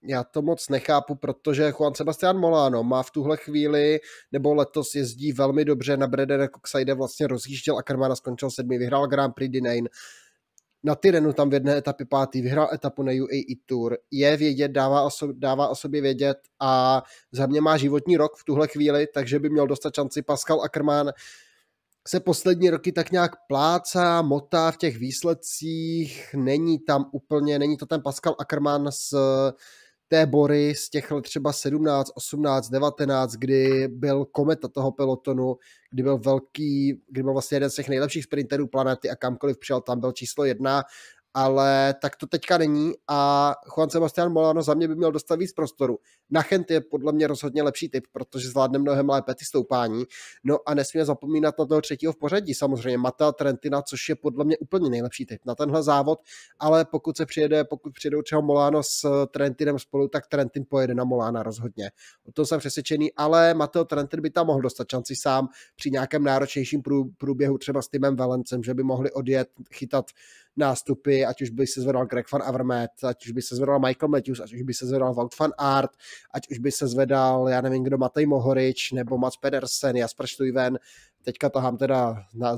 já to moc nechápu, protože Juan Sebastian Molano má v tuhle chvíli, nebo letos jezdí velmi dobře na jako Coxide, vlastně rozjížděl a Karmana skončil sedmý, vyhrál Grand Prix Dinane. Na Tyrenu tam v jedné etapě pátý, vyhrál etapu na UAE Tour, je vědět, dává o, sobě, dává o sobě vědět a za mě má životní rok v tuhle chvíli, takže by měl dostat šanci Pascal Ackermann se poslední roky tak nějak plácá, motá v těch výsledcích, není tam úplně, není to ten Pascal Ackermann s té Bory z těch let třeba 17, 18, 19, kdy byl kometa toho pelotonu, kdy byl velký, kdy byl vlastně jeden z těch nejlepších sprinterů planety a kamkoliv přijel, tam byl číslo jedna ale tak to teďka není a Juan Sebastian Molano za mě by měl dostat víc prostoru. Chent je podle mě rozhodně lepší typ, protože zvládne mnohem lépe ty stoupání. No a nesmí zapomínat na toho třetího v pořadí, samozřejmě Mata Trentina, což je podle mě úplně nejlepší typ na tenhle závod, ale pokud se přijede, pokud přijedou třeba Molano s Trentinem spolu, tak Trentin pojede na Molana rozhodně. O tom jsem přesvědčený, ale Mateo Trentin by tam mohl dostat šanci sám při nějakém náročnějším průběhu třeba s týmem Valencem, že by mohli odjet, chytat nástupy, ať už by se zvedal Greg Van Avermaet, ať už by se zvedal Michael Matthews, ať už by se zvedal Wout van Art, ať už by se zvedal, já nevím kdo, Matej Mohorič, nebo Mats Pedersen, Jasper Stuyven, teďka tahám teda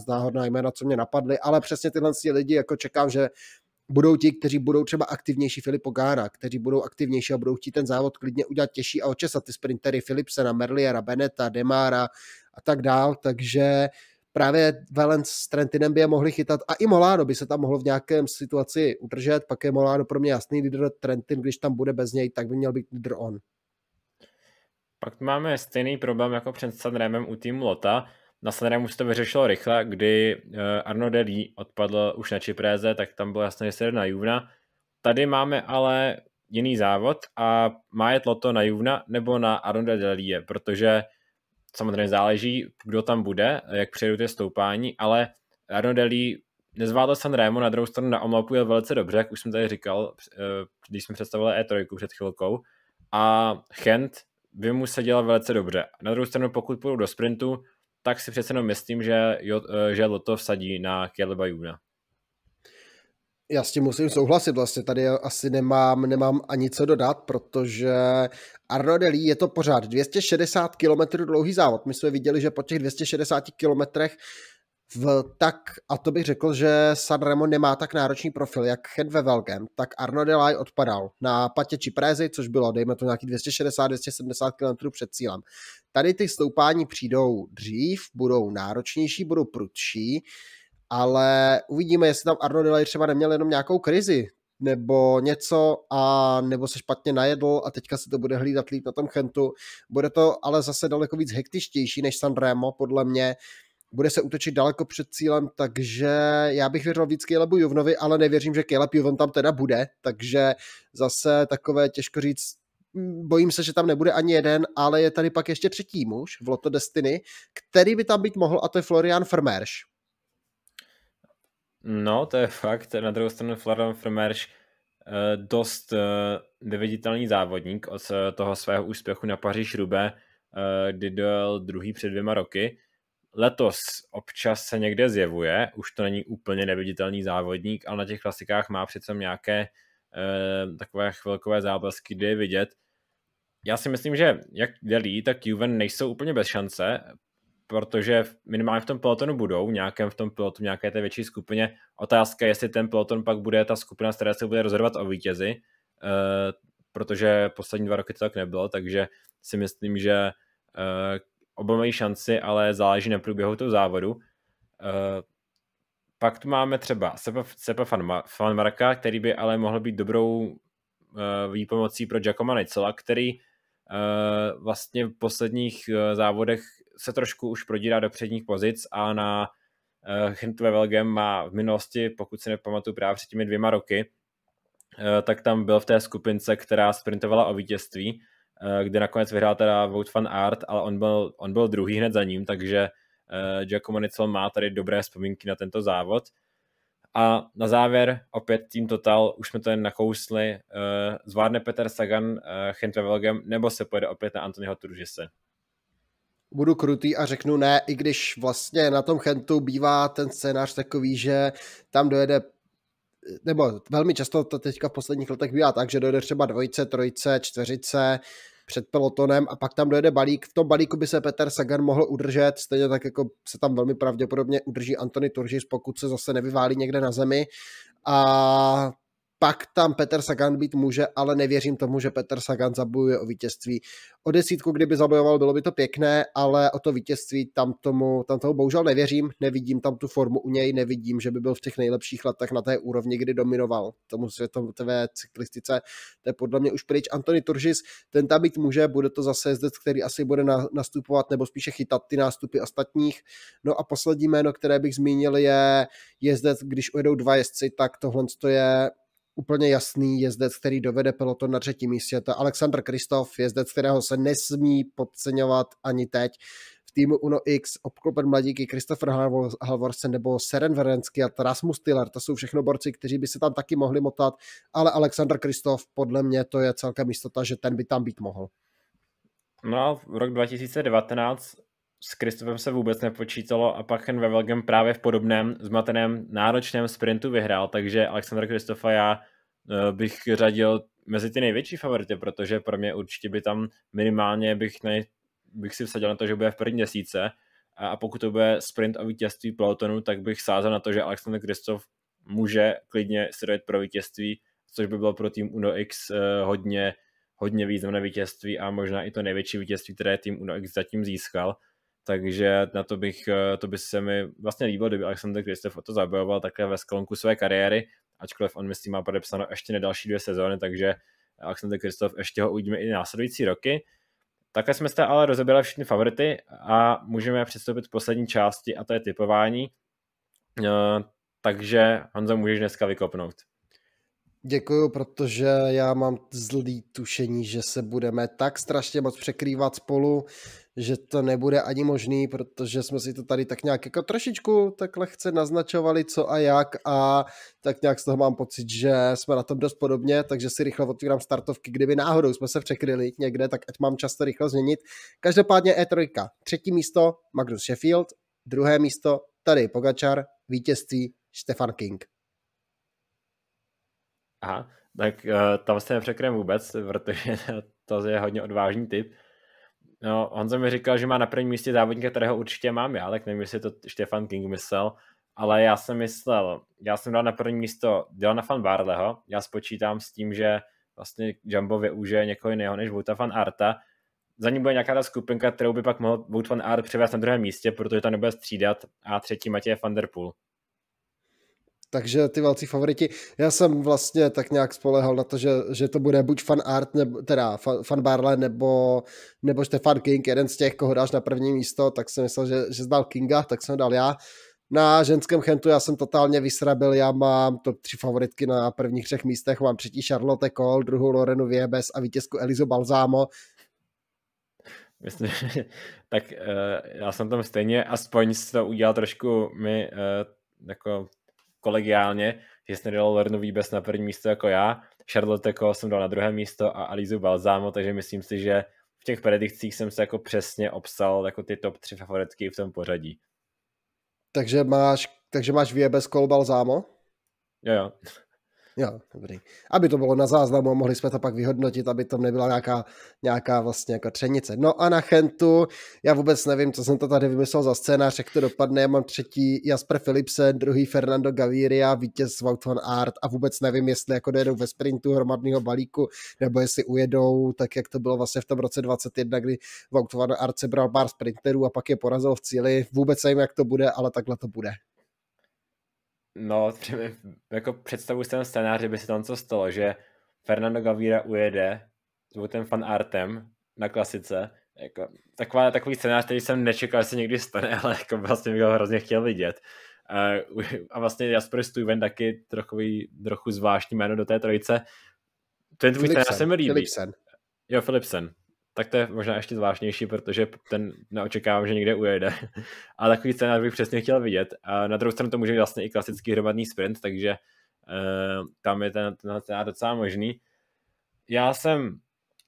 náhodná jména, co mě napadly, ale přesně tyhle lidi jako čekám, že budou ti, kteří budou třeba aktivnější Filipo Gána, kteří budou aktivnější a budou chtít ten závod klidně udělat těžší a očesat ty sprintery Philipsena, Merliera, Beneta, Demara a tak dál, takže uh, právě Valence s Trentinem by je mohli chytat a i Molano by se tam mohlo v nějakém situaci udržet, pak je Molano pro mě jasný lídr Trentin, když tam bude bez něj, tak by měl být lídr on. Pak máme stejný problém jako před Sanremem u týmu Lota. Na Sanremu se to vyřešilo rychle, kdy eh, Arno Delí odpadl už na Čipréze, tak tam bylo jasné, že se jde na Juvna. Tady máme ale jiný závod a má jet Loto na Juvna nebo na Arno Delí, protože samozřejmě záleží, kdo tam bude, jak přejdou ty stoupání, ale Arnodelli nezvládl San Remo, na druhou stranu na Omlopu jel velice dobře, jak už jsem tady říkal, eh, když jsme představili E3 před chvilkou. A Chent by mu se dělal velice dobře. Na druhou stranu, pokud půjdu do sprintu, tak si přece jenom myslím, že, eh, že Loto vsadí na Kjelba Juna. Já s tím musím souhlasit, vlastně tady asi nemám, nemám ani co dodat, protože Arno Delí je to pořád 260 km dlouhý závod. My jsme viděli, že po těch 260 kilometrech v tak, a to bych řekl, že San Remo nemá tak náročný profil, jak Hed ve Velkém, tak Arno Delay odpadal na patě či což bylo, dejme to nějaký 260-270 km před cílem. Tady ty stoupání přijdou dřív, budou náročnější, budou prudší, ale uvidíme, jestli tam Arno Delay třeba neměl jenom nějakou krizi, nebo něco a nebo se špatně najedl a teďka se to bude hlídat líp na tom chentu. Bude to ale zase daleko víc hektičtější než Remo, podle mě. Bude se útočit daleko před cílem, takže já bych věřil víc Kejlebu Juvnovi, ale nevěřím, že Kejleb Juvn tam teda bude, takže zase takové těžko říct, bojím se, že tam nebude ani jeden, ale je tady pak ještě třetí muž v Lotto Destiny, který by tam být mohl a to je Florian Vermersch No, to je fakt. Na druhou stranu Florian Frmerš eh, dost eh, neviditelný závodník od eh, toho svého úspěchu na Paříž Rube, kdy dojel druhý před dvěma roky. Letos občas se někde zjevuje, už to není úplně neviditelný závodník, ale na těch klasikách má přece nějaké takové chvilkové záblesky, kde je vidět. Já si myslím, že jak Delí, tak Juven nejsou úplně bez šance protože minimálně v tom pelotonu budou, nějakém v tom pelotonu, nějaké té větší skupině. Otázka je, jestli ten peloton pak bude ta skupina, z které se bude rozhodovat o vítězi, eh, protože poslední dva roky to tak nebylo, takže si myslím, že eh, oba mají šanci, ale záleží na průběhu toho závodu. Eh, pak tu máme třeba Sepa, Sepa Fanmarka, který by ale mohl být dobrou výpomocí pro Giacomo Nicola, který vlastně v posledních závodech se trošku už prodírá do předních pozic a na Hint eh, Wevelgem má v minulosti, pokud si nepamatuju právě před těmi dvěma roky, eh, tak tam byl v té skupince, která sprintovala o vítězství, eh, kde nakonec vyhrál teda Vote Fan Art, ale on byl, on byl druhý hned za ním, takže Giacomo Nicol má tady dobré vzpomínky na tento závod. A na závěr opět tým Total, už jsme to jen nakousli, zvládne Peter Sagan Chintve Velgem nebo se pojede opět na Antonyho Turžise? budu krutý a řeknu ne, i když vlastně na tom Chentu bývá ten scénář takový, že tam dojede nebo velmi často to teďka v posledních letech bývá tak, že dojde třeba dvojice, trojice, čtveřice před pelotonem a pak tam dojede balík. V tom balíku by se Peter Sagan mohl udržet, stejně tak jako se tam velmi pravděpodobně udrží Antony Turžis, pokud se zase nevyválí někde na zemi. A pak tam Peter Sagan být může, ale nevěřím tomu, že Peter Sagan zabojuje o vítězství. O desítku, kdyby zabojoval, bylo by to pěkné, ale o to vítězství tam tomu, tam tomu bohužel nevěřím, nevidím tam tu formu u něj, nevidím, že by byl v těch nejlepších letech na té úrovni, kdy dominoval tomu světové cyklistice. To je podle mě už pryč. Antony Turžis, ten tam být může, bude to zase jezdec, který asi bude na, nastupovat nebo spíše chytat ty nástupy ostatních. No a poslední jméno, které bych zmínil, je jezdec, když ujedou dva jezdci, tak tohle je úplně jasný jezdec, který dovede peloton na třetí místě. To Alexander Kristof, jezdec, kterého se nesmí podceňovat ani teď. V týmu Uno X obklopen mladíky Christopher Halvorsen nebo Seren Verensky a Rasmus Tiller, to jsou všechno borci, kteří by se tam taky mohli motat, ale Alexander Kristof, podle mě to je celkem jistota, že ten by tam být mohl. No, v rok 2019 s Kristofem se vůbec nepočítalo a pak ve velkém právě v podobném zmateném náročném sprintu vyhrál, takže Alexandra Kristofa já eh, bych řadil mezi ty největší favority, protože pro mě určitě by tam minimálně bych, ne, bych si vsadil na to, že bude v první desíce a pokud to bude sprint o vítězství pelotonu, tak bych sázel na to, že Alexander Kristof může klidně si pro vítězství, což by bylo pro tým Uno X eh, hodně, hodně významné vítězství a možná i to největší vítězství, které tým Uno X zatím získal takže na to bych, eh, to by se mi vlastně líbilo, kdyby Alexander Kristof to zabojoval takhle ve sklonku své kariéry, ačkoliv on myslím má podepsáno ještě na další dvě sezóny, takže Alexander Kristof ještě ho uvidíme i následující roky. Takhle jsme se ale rozebrali všechny favority a můžeme přistoupit k poslední části a to je typování. Eh, takže Honzo, můžeš dneska vykopnout. Děkuju, protože já mám zlý tušení, že se budeme tak strašně moc překrývat spolu, že to nebude ani možný, protože jsme si to tady tak nějak jako trošičku tak lehce naznačovali, co a jak a tak nějak z toho mám pocit, že jsme na tom dost podobně, takže si rychle otvírám startovky, kdyby náhodou jsme se překryli někde, tak ať mám čas to rychle změnit. Každopádně E3, třetí místo Magnus Sheffield, druhé místo tady Pogačar, vítězství Stefan King. Aha, tak uh, tam se nepřekrem vůbec, protože to je hodně odvážný typ. No, Honza mi říkal, že má na prvním místě závodníka, kterého určitě mám já, tak nevím, jestli to Štefan King myslel, ale já jsem myslel, já jsem dal na první místo Dylana van Barleho, já spočítám s tím, že vlastně Jumbo využije někoho jiného než Vouta van Arta, za ním bude nějaká ta skupinka, kterou by pak mohl Vout van Art převést na druhém místě, protože to nebude střídat a třetí Matěj van der Poel. Takže ty velcí favoriti. Já jsem vlastně tak nějak spolehal na to, že, že to bude buď fan art, nebo, teda fan Barle, nebo, nebo Stefan King, jeden z těch, koho dáš na první místo, tak jsem myslel, že, že zdal Kinga, tak jsem dal já. Na ženském chentu já jsem totálně vysrabil, já mám top tři favoritky na prvních třech místech, mám třetí Charlotte Cole, druhou Lorenu Viebes a vítězku Elizu Balzámo. Myslím, že, tak uh, já jsem tam stejně, aspoň si to udělal trošku mi uh, jako kolegiálně, že jsem nedal Lernu Výbes na první místo jako já, Charlotte jako jsem dal na druhé místo a Alizu Balzámo, takže myslím si, že v těch predikcích jsem se jako přesně obsal jako ty top tři favoritky v tom pořadí. Takže máš, takže máš Výbes Kol Balzámo? Jo, jo. Jo, dobrý. Aby to bylo na záznamu a mohli jsme to pak vyhodnotit, aby to nebyla nějaká, nějaká vlastně jako třenice. No a na Chentu, já vůbec nevím, co jsem to tady vymyslel za scénář, jak to dopadne. Já mám třetí Jasper Philipsen, druhý Fernando Gaviria, vítěz z van Art a vůbec nevím, jestli jako dojedou ve sprintu hromadného balíku, nebo jestli ujedou, tak jak to bylo vlastně v tom roce 21, kdy Vauton van sebral pár sprinterů a pak je porazil v cíli. Vůbec nevím, jak to bude, ale takhle to bude. No, jako představu si ten scénář, by se tam co stalo, že Fernando Gavíra ujede s ten fan artem na klasice. Jako, taková, takový scénář, který jsem nečekal, že se někdy stane, ale jako vlastně bych ho hrozně chtěl vidět. A, a vlastně Jasper Stuyven taky trochu, trochu zvláštní jméno do té trojice. Ten tvůj scénář se mi líbí. Philipsen. Jo, Philipsen tak to je možná ještě zvláštnější, protože ten neočekávám, že někde ujede. A takový scénář bych přesně chtěl vidět. A na druhou stranu to může být vlastně i klasický hromadný sprint, takže uh, tam je ten, ten scénář docela možný. Já jsem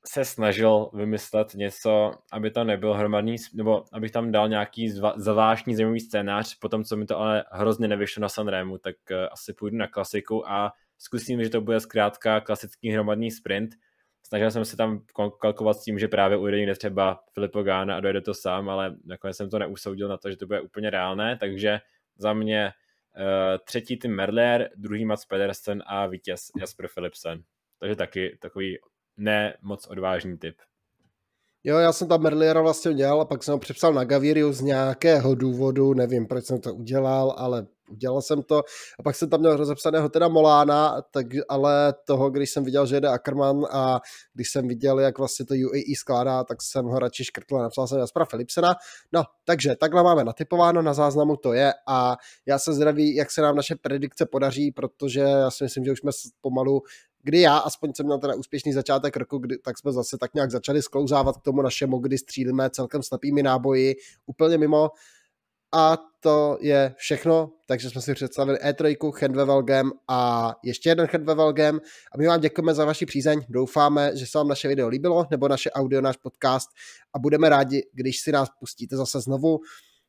se snažil vymyslet něco, aby to nebyl hromadný, nebo abych tam dal nějaký zvláštní zajímavý scénář, potom co mi to ale hrozně nevyšlo na Sanremu, tak uh, asi půjdu na klasiku a zkusím, že to bude zkrátka klasický hromadný sprint, snažil jsem se tam kalkovat s tím, že právě ujede někde třeba Filipo Gána a dojede to sám, ale nakonec jsem to neusoudil na to, že to bude úplně reálné, takže za mě eh, třetí tým Merlier, druhý Mats Pedersen a vítěz Jasper Philipsen. Takže taky takový ne moc odvážný typ. Jo, já jsem tam Merliera vlastně udělal a pak jsem ho přepsal na Gaviriu z nějakého důvodu, nevím, proč jsem to udělal, ale udělal jsem to. A pak jsem tam měl rozepsaného teda Molána, tak, ale toho, když jsem viděl, že jede Ackerman a když jsem viděl, jak vlastně to UAE skládá, tak jsem ho radši škrtl a napsal jsem Jaspera Philipsena. No, takže takhle máme natypováno, na záznamu to je a já se zdraví jak se nám naše predikce podaří, protože já si myslím, že už jsme pomalu kdy já aspoň jsem měl teda úspěšný začátek roku, kdy, tak jsme zase tak nějak začali sklouzávat k tomu našemu, kdy střílíme celkem slepými náboji, úplně mimo a to je všechno, takže jsme si představili E3, Handvevel Game a ještě jeden Handvevel Game. A my vám děkujeme za vaši přízeň, doufáme, že se vám naše video líbilo, nebo naše audio, náš podcast a budeme rádi, když si nás pustíte zase znovu.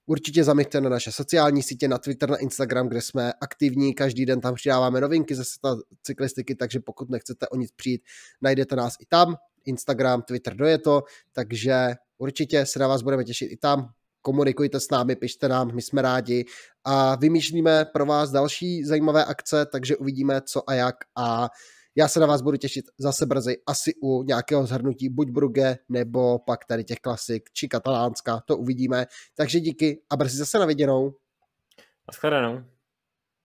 Určitě zamítněte na naše sociální sítě, na Twitter, na Instagram, kde jsme aktivní, každý den tam přidáváme novinky ze světa cyklistiky, takže pokud nechcete o nic přijít, najdete nás i tam, Instagram, Twitter, do je to, takže určitě se na vás budeme těšit i tam komunikujte s námi, pište nám, my jsme rádi a vymýšlíme pro vás další zajímavé akce, takže uvidíme co a jak a já se na vás budu těšit zase brzy asi u nějakého zhrnutí buď Brugge, nebo pak tady těch klasik, či katalánska, to uvidíme. Takže díky a brzy zase na viděnou. A shledanou.